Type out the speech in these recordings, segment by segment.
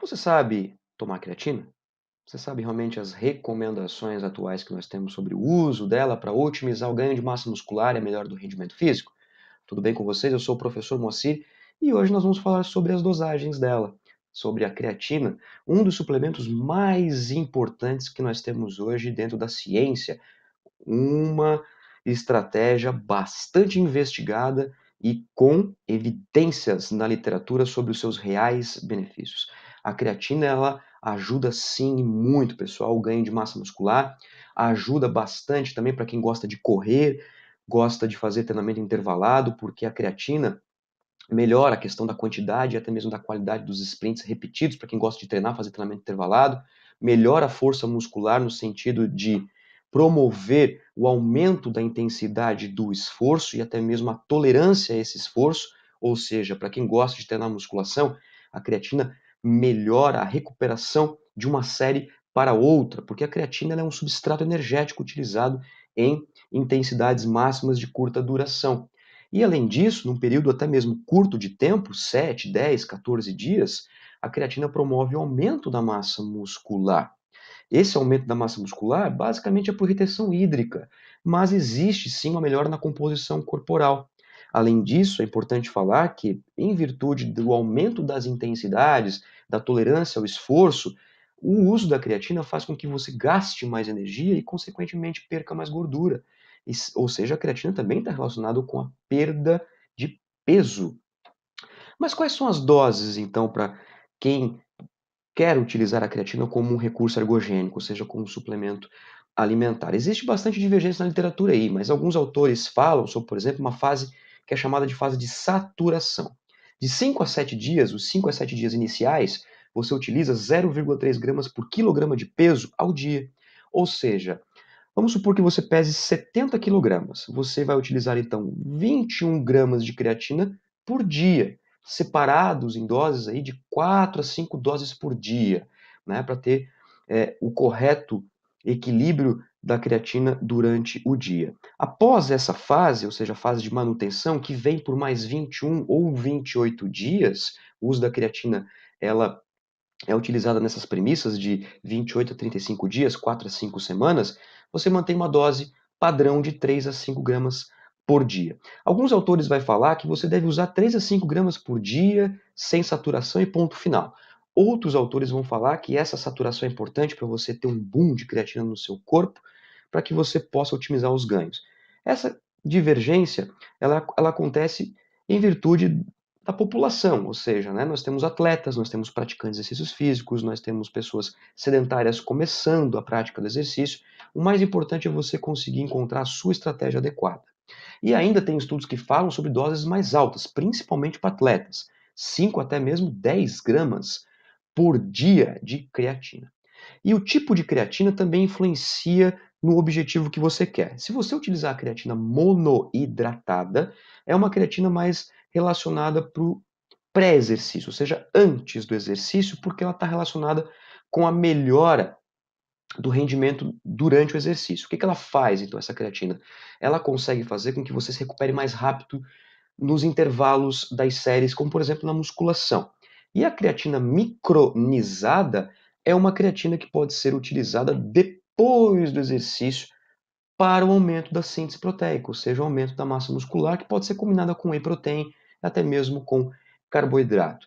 Você sabe tomar creatina? Você sabe realmente as recomendações atuais que nós temos sobre o uso dela para otimizar o ganho de massa muscular e a melhora do rendimento físico? Tudo bem com vocês? Eu sou o professor Moacir e hoje nós vamos falar sobre as dosagens dela, sobre a creatina, um dos suplementos mais importantes que nós temos hoje dentro da ciência. Uma estratégia bastante investigada e com evidências na literatura sobre os seus reais benefícios. A creatina ela ajuda sim muito, pessoal, o ganho de massa muscular, ajuda bastante também para quem gosta de correr, gosta de fazer treinamento intervalado, porque a creatina melhora a questão da quantidade e até mesmo da qualidade dos sprints repetidos, para quem gosta de treinar, fazer treinamento intervalado, melhora a força muscular no sentido de promover o aumento da intensidade do esforço e até mesmo a tolerância a esse esforço, ou seja, para quem gosta de treinar musculação, a creatina melhora a recuperação de uma série para outra, porque a creatina é um substrato energético utilizado em intensidades máximas de curta duração. E além disso, num período até mesmo curto de tempo, 7, 10, 14 dias, a creatina promove o aumento da massa muscular. Esse aumento da massa muscular basicamente é por retenção hídrica, mas existe sim uma melhora na composição corporal. Além disso, é importante falar que, em virtude do aumento das intensidades, da tolerância ao esforço, o uso da creatina faz com que você gaste mais energia e, consequentemente, perca mais gordura. Ou seja, a creatina também está relacionada com a perda de peso. Mas quais são as doses, então, para quem quer utilizar a creatina como um recurso ergogênico, ou seja, como um suplemento alimentar? Existe bastante divergência na literatura aí, mas alguns autores falam sobre, por exemplo, uma fase que é chamada de fase de saturação. De 5 a 7 dias, os 5 a 7 dias iniciais, você utiliza 0,3 gramas por quilograma de peso ao dia. Ou seja, vamos supor que você pese 70 quilogramas. Você vai utilizar então 21 gramas de creatina por dia, separados em doses aí de 4 a 5 doses por dia, né, para ter é, o correto equilíbrio da creatina durante o dia. Após essa fase, ou seja, a fase de manutenção, que vem por mais 21 ou 28 dias, o uso da creatina ela é utilizada nessas premissas de 28 a 35 dias, 4 a 5 semanas, você mantém uma dose padrão de 3 a 5 gramas por dia. Alguns autores vão falar que você deve usar 3 a 5 gramas por dia, sem saturação e ponto final. Outros autores vão falar que essa saturação é importante para você ter um boom de creatina no seu corpo, para que você possa otimizar os ganhos. Essa divergência ela, ela acontece em virtude da população, ou seja, né, nós temos atletas, nós temos praticantes de exercícios físicos, nós temos pessoas sedentárias começando a prática do exercício. O mais importante é você conseguir encontrar a sua estratégia adequada. E ainda tem estudos que falam sobre doses mais altas, principalmente para atletas, 5 até mesmo 10 gramas por dia de creatina. E o tipo de creatina também influencia no objetivo que você quer. Se você utilizar a creatina monoidratada, é uma creatina mais relacionada para o pré-exercício, ou seja, antes do exercício, porque ela está relacionada com a melhora do rendimento durante o exercício. O que, que ela faz, então, essa creatina? Ela consegue fazer com que você se recupere mais rápido nos intervalos das séries, como por exemplo na musculação. E a creatina micronizada é uma creatina que pode ser utilizada depois do exercício para o aumento da síntese proteica, ou seja, o aumento da massa muscular, que pode ser combinada com whey protein, até mesmo com carboidrato.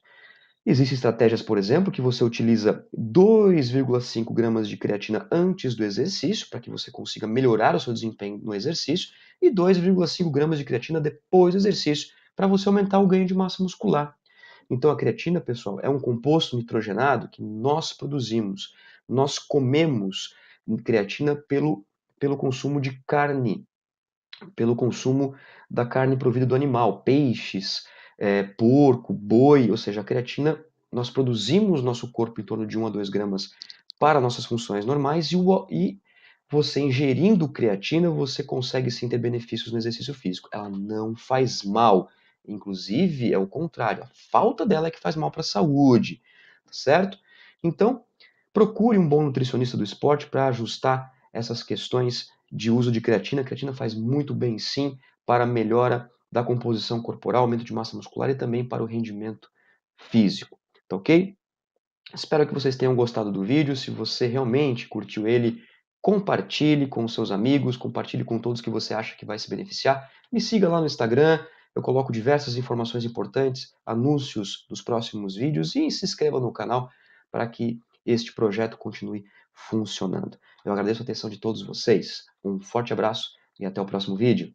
Existem estratégias, por exemplo, que você utiliza 2,5 gramas de creatina antes do exercício, para que você consiga melhorar o seu desempenho no exercício, e 2,5 gramas de creatina depois do exercício, para você aumentar o ganho de massa muscular. Então, a creatina, pessoal, é um composto nitrogenado que nós produzimos. Nós comemos creatina pelo, pelo consumo de carne, pelo consumo da carne provida do animal, peixes, é, porco, boi, ou seja, a creatina, nós produzimos nosso corpo em torno de 1 a 2 gramas para nossas funções normais e, o, e você ingerindo creatina, você consegue sim ter benefícios no exercício físico. Ela não faz mal. Inclusive, é o contrário, a falta dela é que faz mal para a saúde, tá certo? Então, procure um bom nutricionista do esporte para ajustar essas questões de uso de creatina. A creatina faz muito bem, sim, para a melhora da composição corporal, aumento de massa muscular e também para o rendimento físico, tá ok? Espero que vocês tenham gostado do vídeo. Se você realmente curtiu ele, compartilhe com seus amigos, compartilhe com todos que você acha que vai se beneficiar. Me siga lá no Instagram, eu coloco diversas informações importantes, anúncios dos próximos vídeos e se inscreva no canal para que este projeto continue funcionando. Eu agradeço a atenção de todos vocês. Um forte abraço e até o próximo vídeo.